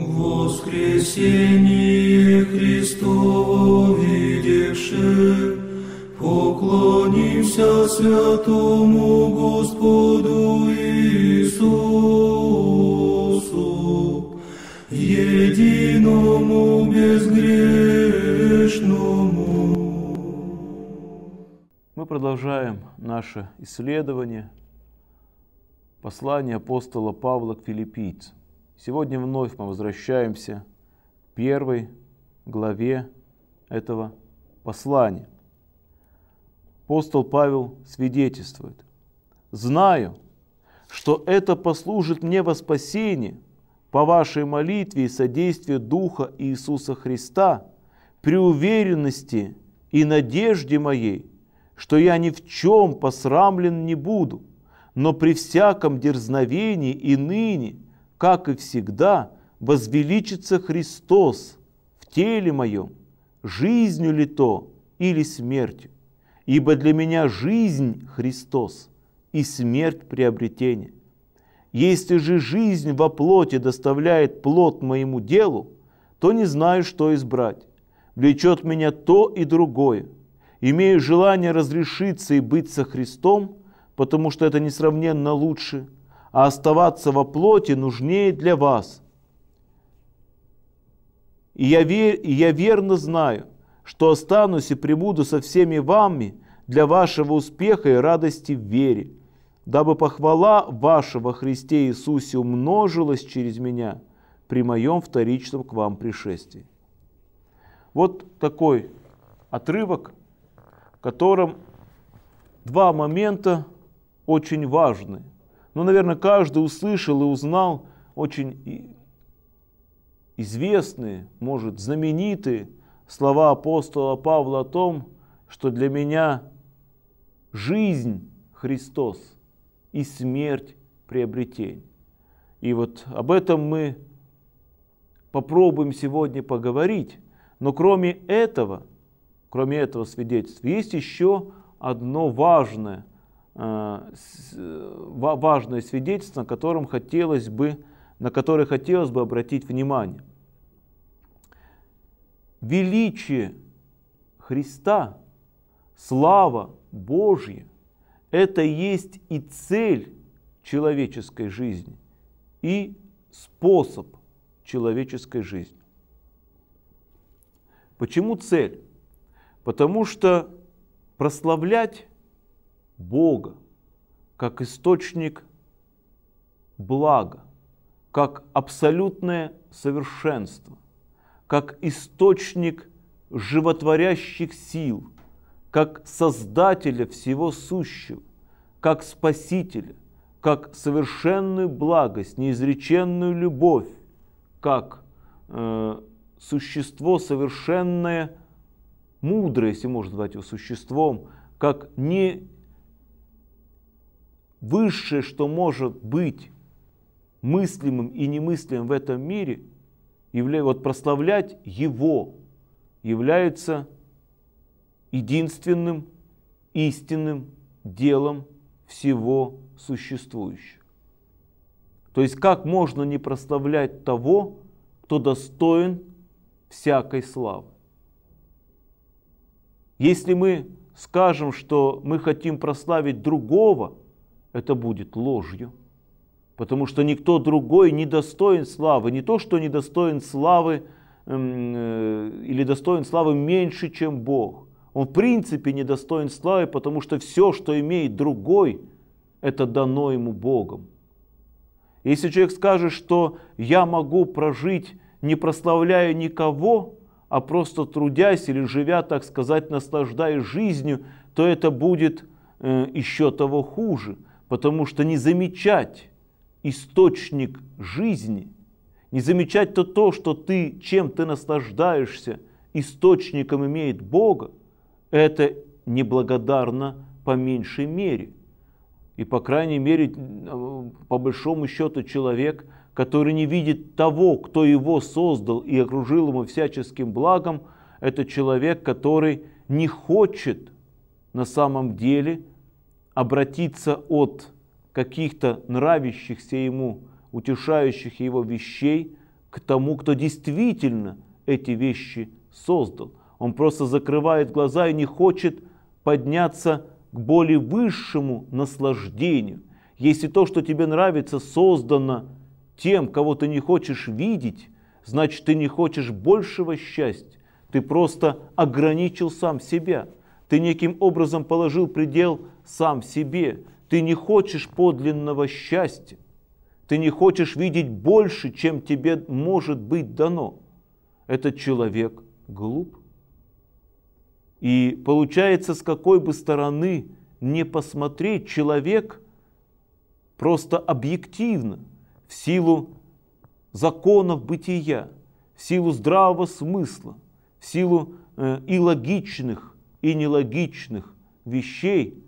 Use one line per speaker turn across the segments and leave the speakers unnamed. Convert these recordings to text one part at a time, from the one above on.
Воскресение Христово видевши, поклонимся святому Господу Иисусу, единому безгрешному. Мы продолжаем наше исследование послания апостола Павла к филиппийцам. Сегодня вновь мы возвращаемся к первой главе этого послания. Апостол Павел свидетельствует. «Знаю, что это послужит мне во спасение по вашей молитве и содействию Духа Иисуса Христа, при уверенности и надежде моей, что я ни в чем посрамлен не буду, но при всяком дерзновении и ныне – как и всегда, возвеличится Христос в теле моем, жизнью ли то или смертью. Ибо для меня жизнь Христос и смерть приобретение. Если же жизнь во плоти доставляет плод моему делу, то не знаю, что избрать. Влечет меня то и другое. Имею желание разрешиться и быть со Христом, потому что это несравненно лучше – а оставаться во плоти нужнее для вас. И я, вер, и я верно знаю, что останусь и прибуду со всеми вами для вашего успеха и радости в вере, дабы похвала вашего Христе Иисусе умножилась через меня при моем вторичном к вам пришествии. Вот такой отрывок, в котором два момента очень важны – но, ну, наверное, каждый услышал и узнал очень известные, может, знаменитые слова апостола Павла о том, что для меня жизнь Христос и смерть приобретень. И вот об этом мы попробуем сегодня поговорить. Но кроме этого, кроме этого свидетельства, есть еще одно важное – Э, важное свидетельство, на, котором хотелось бы, на которое хотелось бы обратить внимание. Величие Христа, слава Божья, это есть и цель человеческой жизни, и способ человеческой жизни. Почему цель? Потому что прославлять Бога, как источник блага, как абсолютное совершенство, как источник животворящих сил, как создателя всего сущего, как спасителя, как совершенную благость, неизреченную любовь, как э, существо совершенное, мудрое, если можно назвать его существом, как не высшее, что может быть мыслимым и немыслимым в этом мире, явля... вот прославлять Его является единственным истинным делом всего существующего. То есть как можно не прославлять того, кто достоин всякой славы? Если мы скажем, что мы хотим прославить другого – это будет ложью, потому что никто другой не достоин славы. Не то, что не достоин славы эм, э, или достоин славы меньше, чем Бог. Он в принципе не достоин славы, потому что все, что имеет другой, это дано ему Богом. Если человек скажет, что я могу прожить, не прославляя никого, а просто трудясь или живя, так сказать, наслаждаясь жизнью, то это будет э, еще того хуже – потому что не замечать источник жизни, не замечать то то, что ты, чем ты наслаждаешься, источником имеет Бога, это неблагодарно по меньшей мере. И, по крайней мере, по большому счету, человек, который не видит того, кто его создал и окружил ему всяческим благом, это человек, который не хочет на самом деле – обратиться от каких-то нравящихся ему, утешающих его вещей к тому, кто действительно эти вещи создал. Он просто закрывает глаза и не хочет подняться к более высшему наслаждению. Если то, что тебе нравится, создано тем, кого ты не хочешь видеть, значит ты не хочешь большего счастья. Ты просто ограничил сам себя. Ты неким образом положил предел сам себе. Ты не хочешь подлинного счастья. Ты не хочешь видеть больше, чем тебе может быть дано. Этот человек глуп. И получается, с какой бы стороны не посмотреть, человек просто объективно, в силу законов бытия, в силу здравого смысла, в силу э, и логичных, и нелогичных вещей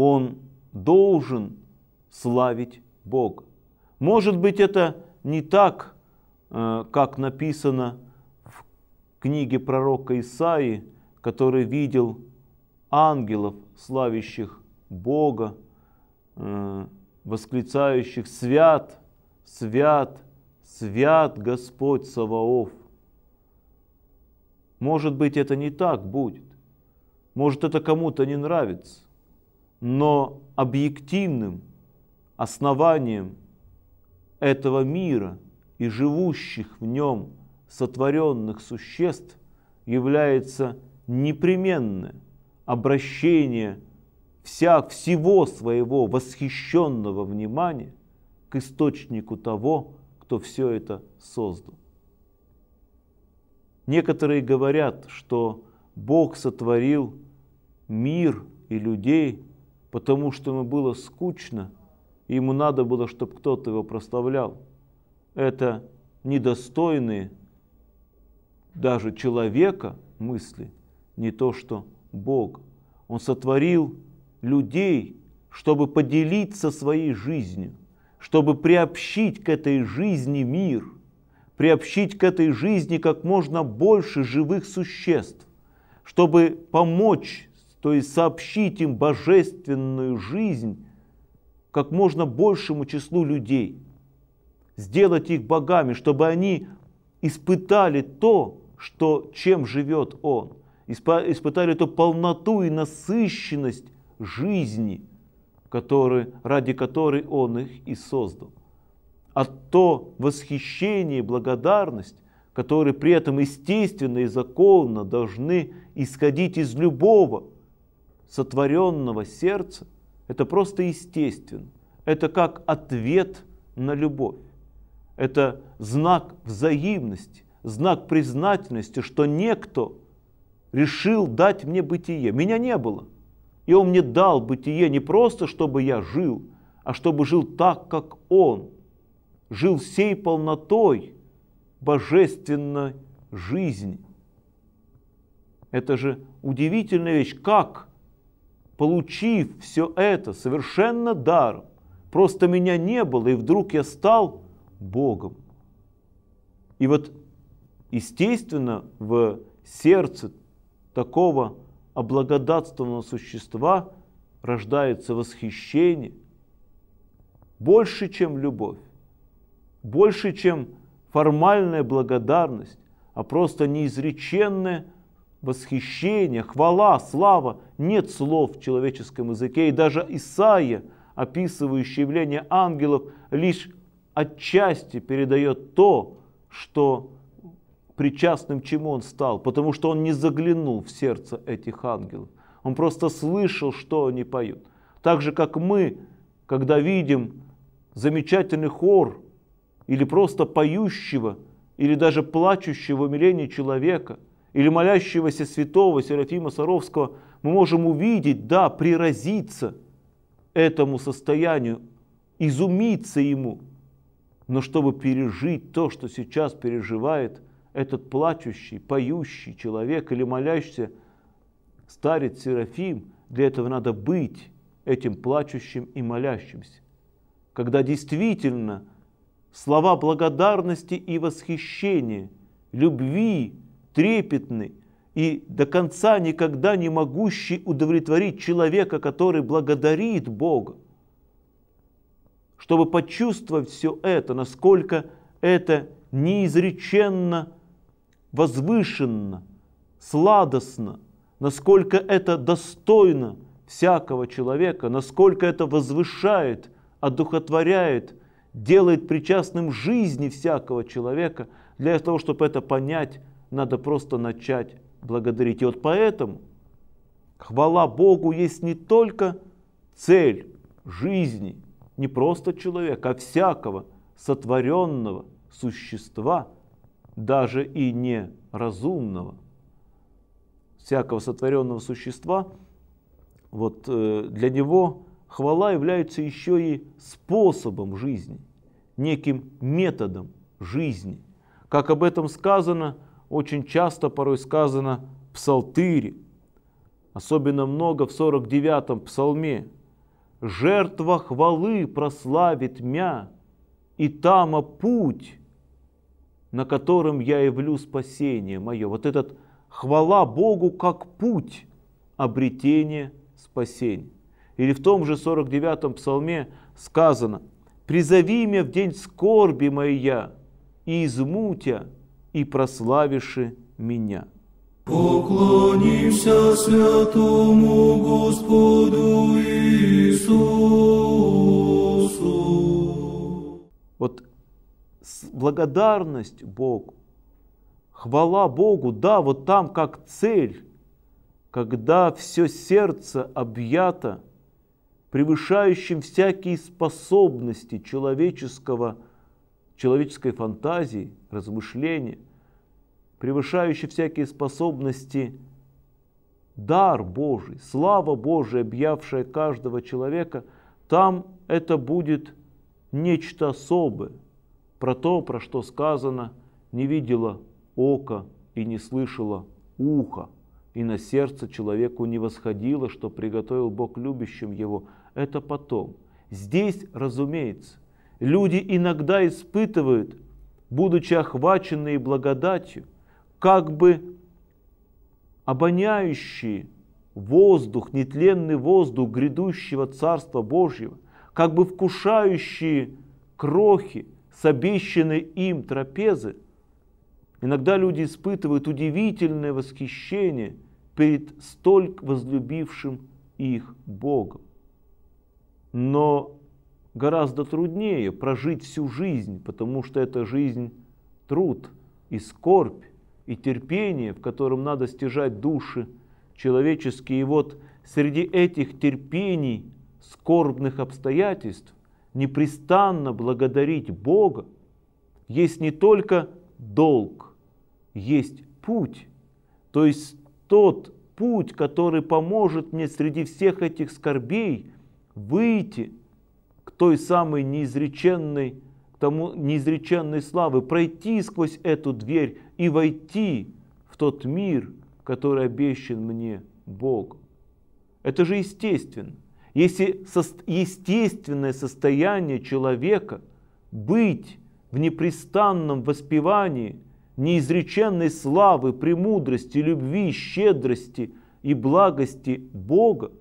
он должен славить Бог. Может быть, это не так, э, как написано в книге пророка Исаии, который видел ангелов, славящих Бога, э, восклицающих «Свят, свят, свят Господь Саваоф». Может быть, это не так будет. Может, это кому-то не нравится но объективным основанием этого мира и живущих в нем сотворенных существ является непременное обращение вся, всего своего восхищенного внимания к источнику того, кто все это создал. Некоторые говорят, что Бог сотворил мир и людей потому что ему было скучно, и ему надо было, чтобы кто-то его прославлял. Это недостойные даже человека мысли, не то что Бог. Он сотворил людей, чтобы поделиться своей жизнью, чтобы приобщить к этой жизни мир, приобщить к этой жизни как можно больше живых существ, чтобы помочь то есть сообщить им божественную жизнь как можно большему числу людей, сделать их богами, чтобы они испытали то, что, чем живет Он, испытали эту полноту и насыщенность жизни, который, ради которой Он их и создал. А то восхищение и благодарность, которые при этом естественно и законно должны исходить из любого сотворенного сердца – это просто естественно. Это как ответ на любовь. Это знак взаимности, знак признательности, что некто решил дать мне бытие. Меня не было. И он мне дал бытие не просто, чтобы я жил, а чтобы жил так, как он. Жил всей полнотой божественной жизни. Это же удивительная вещь, как получив все это совершенно даром, просто меня не было, и вдруг я стал Богом. И вот, естественно, в сердце такого облагодатственного существа рождается восхищение, больше, чем любовь, больше, чем формальная благодарность, а просто неизреченное – восхищение, хвала, слава, нет слов в человеческом языке. И даже Исаия, описывающий явление ангелов, лишь отчасти передает то, что причастным чему он стал, потому что он не заглянул в сердце этих ангелов. Он просто слышал, что они поют. Так же, как мы, когда видим замечательный хор или просто поющего, или даже плачущего умиления человека – или молящегося святого Серафима Саровского, мы можем увидеть, да, приразиться этому состоянию, изумиться ему. Но чтобы пережить то, что сейчас переживает этот плачущий, поющий человек или молящийся старец Серафим, для этого надо быть этим плачущим и молящимся. Когда действительно слова благодарности и восхищения, любви трепетны и до конца никогда не могущий удовлетворить человека, который благодарит Бога. Чтобы почувствовать все это, насколько это неизреченно возвышенно, сладостно, насколько это достойно всякого человека, насколько это возвышает, одухотворяет, делает причастным жизни всякого человека, для того, чтобы это понять, надо просто начать благодарить. И вот поэтому хвала Богу есть не только цель жизни, не просто человека, а всякого сотворенного существа, даже и неразумного, всякого сотворенного существа, вот э, для него хвала является еще и способом жизни, неким методом жизни. Как об этом сказано – очень часто порой сказано в псалтыре, особенно много в 49-м псалме. «Жертва хвалы прославит мя, и тама путь, на котором я явлю спасение мое». Вот этот хвала Богу как путь обретения спасения. Или в том же 49-м псалме сказано «Призови меня в день скорби моей я и измутя, и прославиши меня. Поклонимся святому Господу Иисусу. Вот благодарность Богу, хвала Богу, да, вот там как цель, когда все сердце объято превышающим всякие способности человеческого, человеческой фантазии – размышления, превышающий всякие способности дар Божий, слава Божия, объявшая каждого человека, там это будет нечто особое, про то, про что сказано, не видела око и не слышала ухо, и на сердце человеку не восходило, что приготовил Бог любящим его. Это потом. Здесь, разумеется, люди иногда испытывают будучи охваченные благодатью, как бы обоняющие воздух, нетленный воздух грядущего Царства Божьего, как бы вкушающие крохи с обещанной им трапезы, иногда люди испытывают удивительное восхищение перед столь возлюбившим их Богом. Но гораздо труднее прожить всю жизнь, потому что это жизнь труд и скорбь и терпение, в котором надо стяжать души человеческие. И вот среди этих терпений, скорбных обстоятельств, непрестанно благодарить Бога, есть не только долг, есть путь, то есть тот путь, который поможет мне среди всех этих скорбей выйти – той самой неизреченной, к тому неизреченной славы, пройти сквозь эту дверь и войти в тот мир, который обещан мне Бог. Это же естественно. Если естественное состояние человека быть в непрестанном воспевании неизреченной славы, премудрости, любви, щедрости и благости Бога,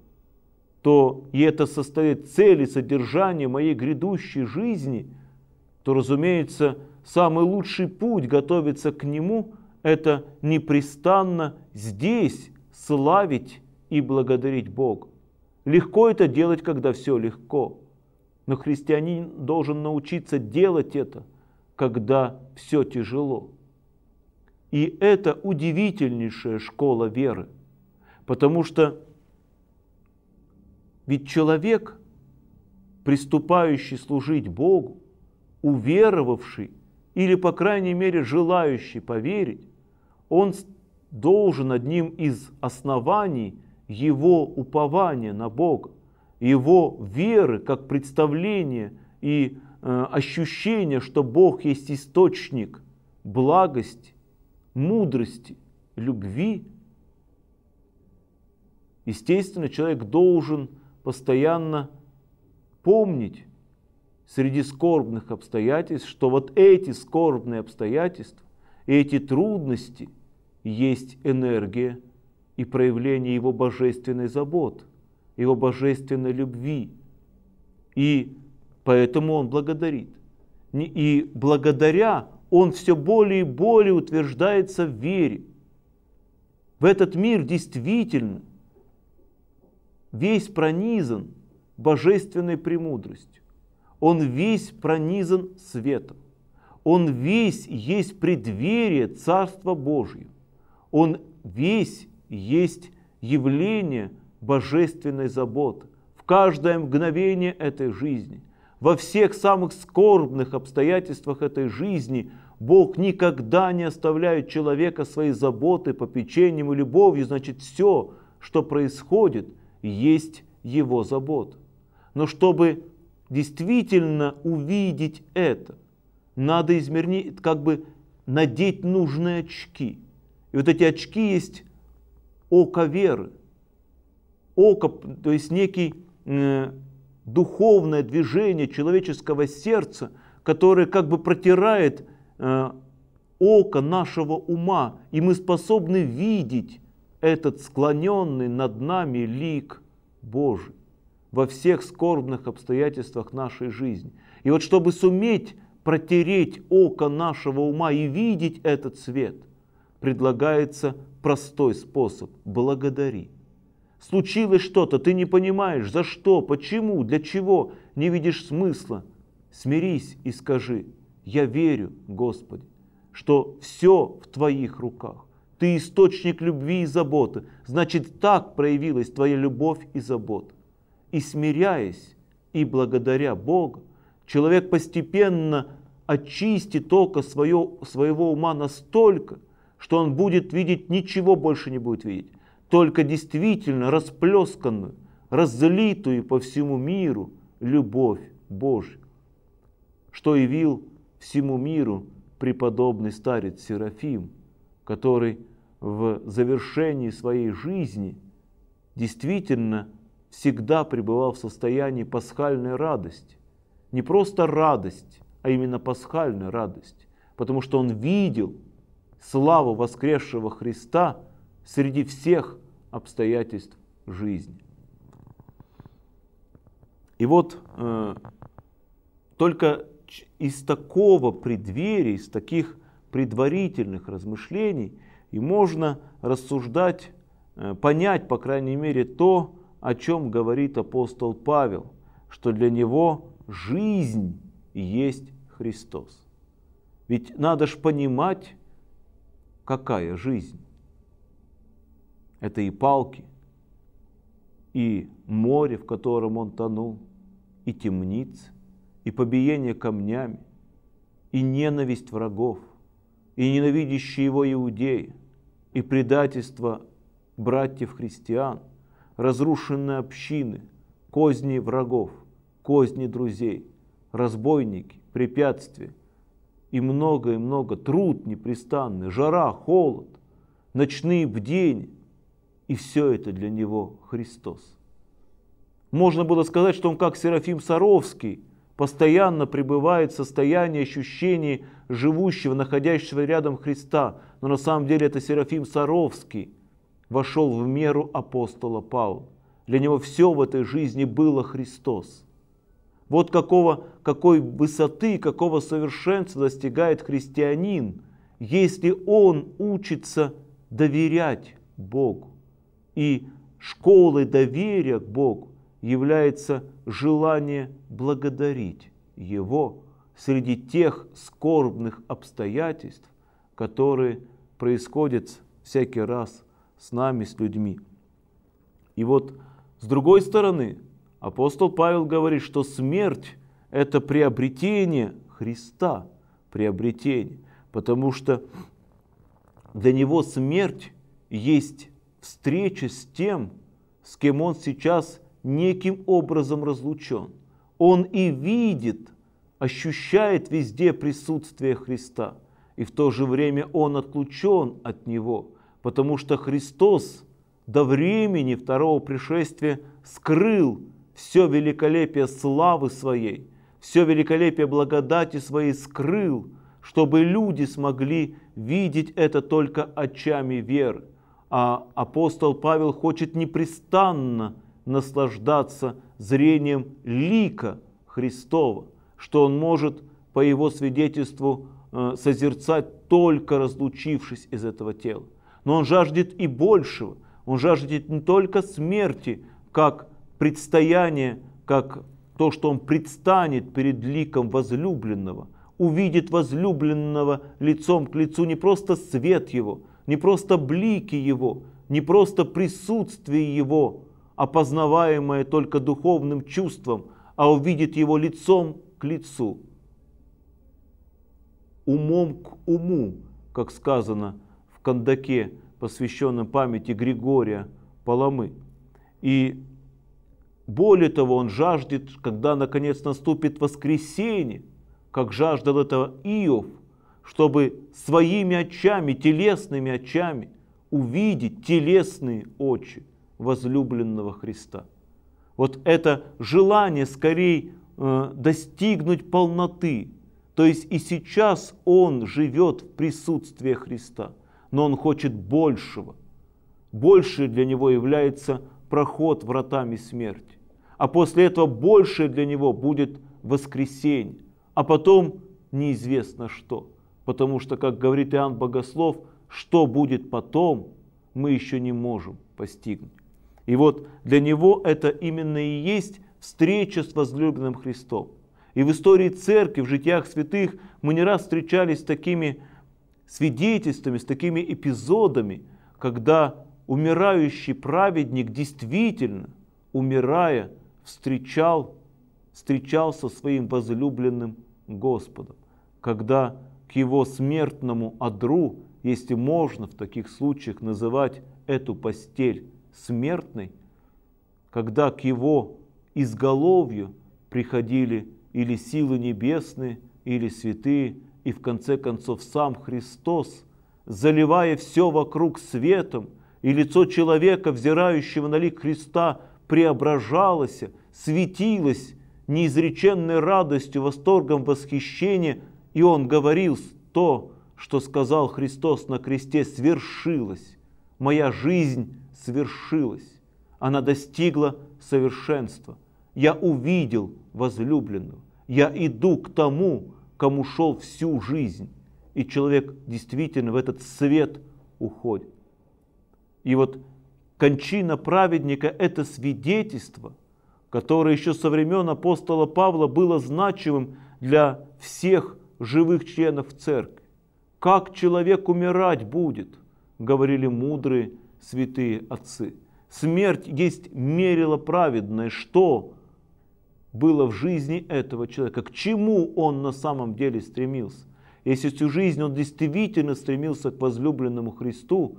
то и это состоит цель и содержание моей грядущей жизни, то, разумеется, самый лучший путь готовиться к нему – это непрестанно здесь славить и благодарить Бога. Легко это делать, когда все легко. Но христианин должен научиться делать это, когда все тяжело. И это удивительнейшая школа веры, потому что ведь человек, приступающий служить Богу, уверовавший или, по крайней мере, желающий поверить, он должен одним из оснований его упования на Бога, его веры как представление и э, ощущение, что Бог есть источник благости, мудрости, любви, естественно, человек должен постоянно помнить среди скорбных обстоятельств, что вот эти скорбные обстоятельства и эти трудности есть энергия и проявление Его божественной заботы, Его божественной любви. И поэтому Он благодарит. И благодаря Он все более и более утверждается в вере. В этот мир действительно весь пронизан божественной премудростью. Он весь пронизан светом. Он весь есть преддверие Царства Божьего. Он весь есть явление божественной заботы в каждое мгновение этой жизни. Во всех самых скорбных обстоятельствах этой жизни Бог никогда не оставляет человека своей заботы, попечением и любовью. Значит, все, что происходит, есть его забота. Но чтобы действительно увидеть это, надо измерить, как бы надеть нужные очки. И вот эти очки есть око веры, око, то есть некий э, духовное движение человеческого сердца, которое как бы протирает э, око нашего ума, и мы способны видеть этот склоненный над нами лик Божий во всех скорбных обстоятельствах нашей жизни. И вот чтобы суметь протереть око нашего ума и видеть этот свет, предлагается простой способ – благодари. Случилось что-то, ты не понимаешь, за что, почему, для чего, не видишь смысла. Смирись и скажи, я верю, Господи, что все в Твоих руках ты источник любви и заботы. Значит, так проявилась твоя любовь и забота. И смиряясь, и благодаря Богу, человек постепенно очистит только свое, своего ума настолько, что он будет видеть, ничего больше не будет видеть, только действительно расплесканную, разлитую по всему миру любовь Божью, что явил всему миру преподобный старец Серафим – который в завершении своей жизни действительно всегда пребывал в состоянии пасхальной радости. Не просто радость, а именно пасхальная радость, потому что он видел славу воскресшего Христа среди всех обстоятельств жизни. И вот э, только из такого преддверия, из таких предварительных размышлений, и можно рассуждать, э, понять, по крайней мере, то, о чем говорит апостол Павел, что для него жизнь есть Христос. Ведь надо же понимать, какая жизнь. Это и палки, и море, в котором он тонул, и темницы, и побиение камнями, и ненависть врагов, и ненавидящие его иудеи, и предательство братьев-христиан, разрушенные общины, козни врагов, козни друзей, разбойники, препятствия и многое-много, и труд непрестанный, жара, холод, ночные бдения, и все это для него Христос. Можно было сказать, что он как Серафим Саровский, постоянно пребывает в состоянии ощущения живущего, находящего рядом Христа, но на самом деле это Серафим Саровский, вошел в меру апостола Павла. Для него все в этой жизни было Христос. Вот какого, какой высоты, какого совершенства достигает христианин, если он учится доверять Богу. И школой доверия к Богу является желание благодарить Его среди тех скорбных обстоятельств, которые происходят всякий раз с нами, с людьми. И вот с другой стороны, апостол Павел говорит, что смерть – это приобретение Христа, приобретение, потому что для него смерть есть встреча с тем, с кем он сейчас неким образом разлучен. Он и видит – ощущает везде присутствие Христа, и в то же время он отлучен от Него, потому что Христос до времени второго пришествия скрыл все великолепие славы своей, все великолепие благодати своей скрыл, чтобы люди смогли видеть это только очами веры. А апостол Павел хочет непрестанно наслаждаться зрением лика Христова – что он может, по его свидетельству, э, созерцать только разлучившись из этого тела. Но он жаждет и большего. Он жаждет не только смерти, как предстояние, как то, что он предстанет перед ликом возлюбленного, увидит возлюбленного лицом к лицу не просто свет его, не просто блики его, не просто присутствие его, опознаваемое только духовным чувством, а увидит его лицом к лицу, умом к уму, как сказано в Кандаке, посвященном памяти Григория Паламы. И более того, он жаждет, когда наконец наступит воскресенье, как жаждал этого Иов, чтобы своими очами, телесными очами, увидеть телесные очи возлюбленного Христа. Вот это желание скорее Э, достигнуть полноты. То есть и сейчас он живет в присутствии Христа, но он хочет большего. Больше для него является проход вратами смерти. А после этого большее для него будет воскресенье, а потом неизвестно что. Потому что, как говорит Иоанн Богослов, что будет потом, мы еще не можем постигнуть. И вот для него это именно и есть встреча с возлюбленным Христом. И в истории церкви, в житиях святых мы не раз встречались с такими свидетельствами, с такими эпизодами, когда умирающий праведник действительно, умирая, встречал, встречался своим возлюбленным Господом, когда к его смертному одру, если можно в таких случаях называть эту постель смертной, когда к его изголовью приходили или силы небесные, или святые, и в конце концов сам Христос, заливая все вокруг светом, и лицо человека, взирающего на лик Христа, преображалось, светилось неизреченной радостью, восторгом, восхищением, и он говорил то, что сказал Христос на кресте, свершилось. Моя жизнь свершилась. Она достигла совершенство. Я увидел возлюбленную. Я иду к тому, кому шел всю жизнь. И человек действительно в этот свет уходит. И вот кончина праведника – это свидетельство, которое еще со времен апостола Павла было значимым для всех живых членов церкви. «Как человек умирать будет?» – говорили мудрые святые отцы. Смерть есть мерило праведное, что было в жизни этого человека, к чему он на самом деле стремился. Если всю жизнь он действительно стремился к возлюбленному Христу,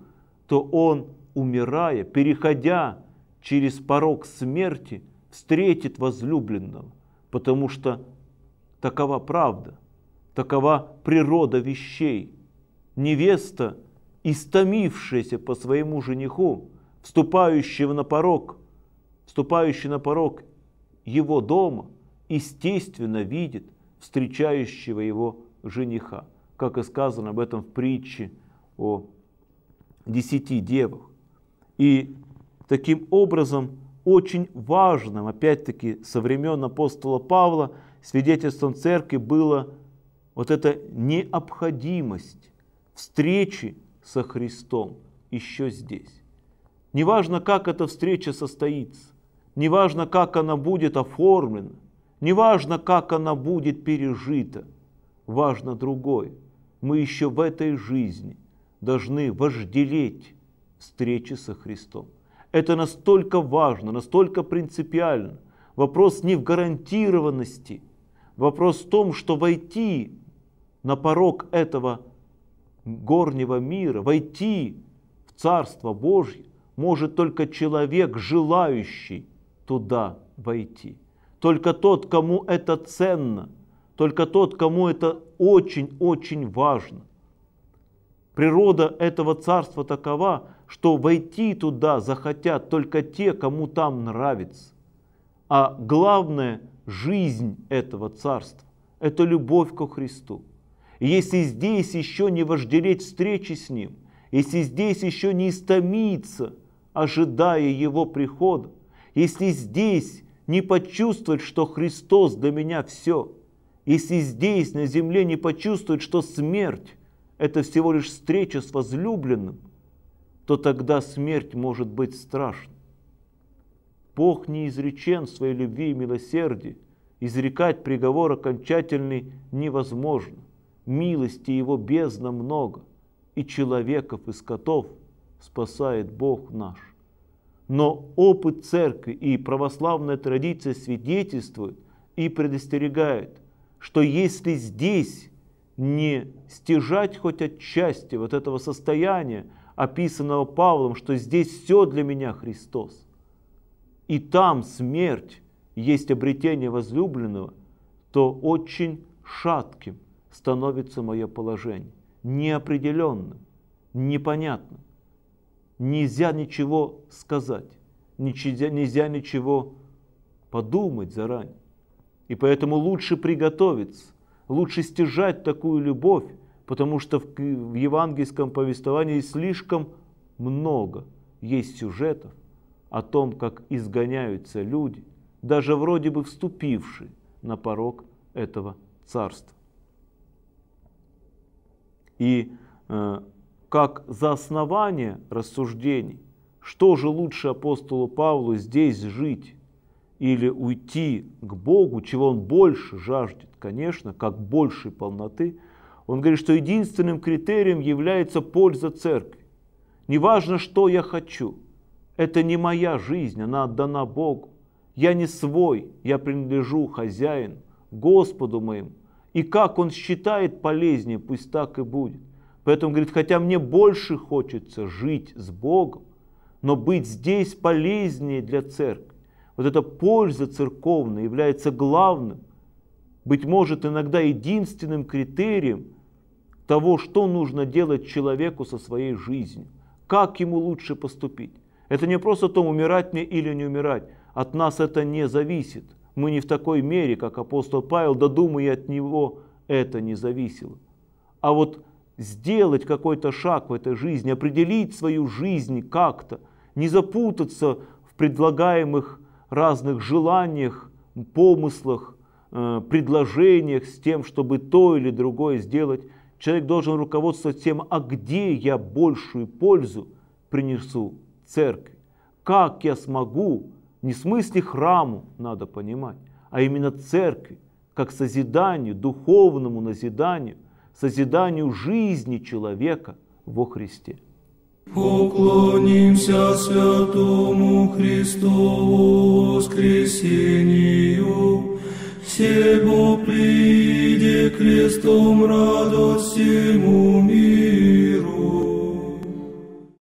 то он, умирая, переходя через порог смерти, встретит возлюбленного, потому что такова правда, такова природа вещей. Невеста, истомившаяся по своему жениху, вступающего на порог, вступающий на порог его дома, естественно видит встречающего его жениха, как и сказано об этом в притче о десяти девах. И таким образом очень важным, опять-таки, со времен апостола Павла свидетельством церкви было вот эта необходимость встречи со Христом еще здесь. Неважно, как эта встреча состоится, неважно, как она будет оформлена, неважно, как она будет пережита, важно другое. Мы еще в этой жизни должны вожделеть встречи со Христом. Это настолько важно, настолько принципиально. Вопрос не в гарантированности, вопрос в том, что войти на порог этого горнего мира, войти в Царство Божье, может только человек, желающий туда войти. Только тот, кому это ценно, только тот, кому это очень-очень важно. Природа этого царства такова, что войти туда захотят только те, кому там нравится. А главное – жизнь этого царства – это любовь ко Христу. И если здесь еще не вожделеть встречи с Ним, если здесь еще не истомиться – ожидая его прихода, если здесь не почувствовать, что Христос для меня все, если здесь на земле не почувствовать, что смерть – это всего лишь встреча с возлюбленным, то тогда смерть может быть страшна. Бог не изречен своей любви и милосердии, изрекать приговор окончательный невозможно. Милости его бездна много, и человеков, и скотов – спасает Бог наш. Но опыт церкви и православная традиция свидетельствуют и предостерегают, что если здесь не стяжать хоть отчасти вот этого состояния, описанного Павлом, что здесь все для меня Христос, и там смерть есть обретение возлюбленного, то очень шатким становится мое положение, неопределенным, непонятным нельзя ничего сказать, нельзя, нельзя ничего подумать заранее. И поэтому лучше приготовиться, лучше стяжать такую любовь, потому что в, в евангельском повествовании слишком много есть сюжетов о том, как изгоняются люди, даже вроде бы вступившие на порог этого царства. И э, как за основание рассуждений, что же лучше апостолу Павлу здесь жить или уйти к Богу, чего он больше жаждет, конечно, как большей полноты, он говорит, что единственным критерием является польза церкви. Неважно, что я хочу, это не моя жизнь, она отдана Богу. Я не свой, я принадлежу хозяин Господу моим. И как он считает полезнее, пусть так и будет. Поэтому, говорит, хотя мне больше хочется жить с Богом, но быть здесь полезнее для церкви. Вот эта польза церковная является главным, быть может, иногда единственным критерием того, что нужно делать человеку со своей жизнью, как ему лучше поступить. Это не просто о том, умирать мне или не умирать. От нас это не зависит. Мы не в такой мере, как апостол Павел, да думаю, и от него это не зависело. А вот сделать какой-то шаг в этой жизни, определить свою жизнь как-то, не запутаться в предлагаемых разных желаниях, помыслах, э, предложениях с тем, чтобы то или другое сделать. Человек должен руководствоваться тем, а где я большую пользу принесу церкви, как я смогу, не в смысле храму надо понимать, а именно церкви, как созиданию, духовному назиданию – созиданию жизни человека во Христе. Уклонимся святому Христову воскресению, Себу приди крестом радость всему миру.